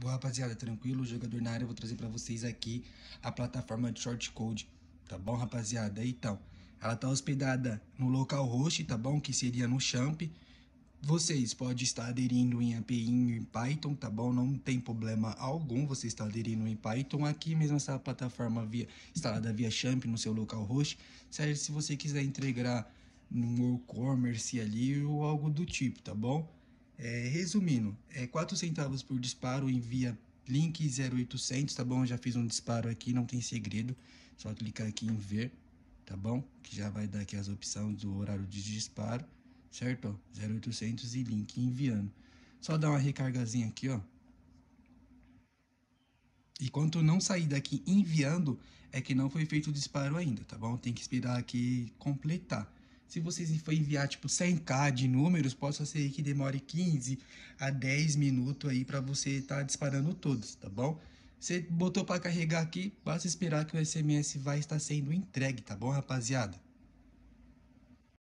Boa rapaziada, tranquilo? Jogador na área, eu vou trazer para vocês aqui a plataforma de shortcode, tá bom rapaziada? Então, ela tá hospedada no local host, tá bom? Que seria no Champ. Vocês podem estar aderindo em API em Python, tá bom? Não tem problema algum você estar aderindo em Python. Aqui mesmo essa plataforma via, instalada via Champ no seu local host. se você quiser entregar no e-commerce ali ou algo do tipo, tá bom? É, resumindo, é 4 centavos por disparo envia link 0800, tá bom? Eu já fiz um disparo aqui, não tem segredo. Só clicar aqui em ver, tá bom? Que já vai dar aqui as opções do horário de disparo, certo? 0800 e link enviando. Só dá uma recargazinha aqui, ó. E quanto não sair daqui enviando, é que não foi feito o disparo ainda, tá bom? Tem que esperar aqui completar. Se vocês for enviar tipo 100k de números, possa ser que demore 15 a 10 minutos aí para você estar tá disparando todos, tá bom? Você botou para carregar aqui, basta esperar que o SMS vai estar sendo entregue, tá bom, rapaziada?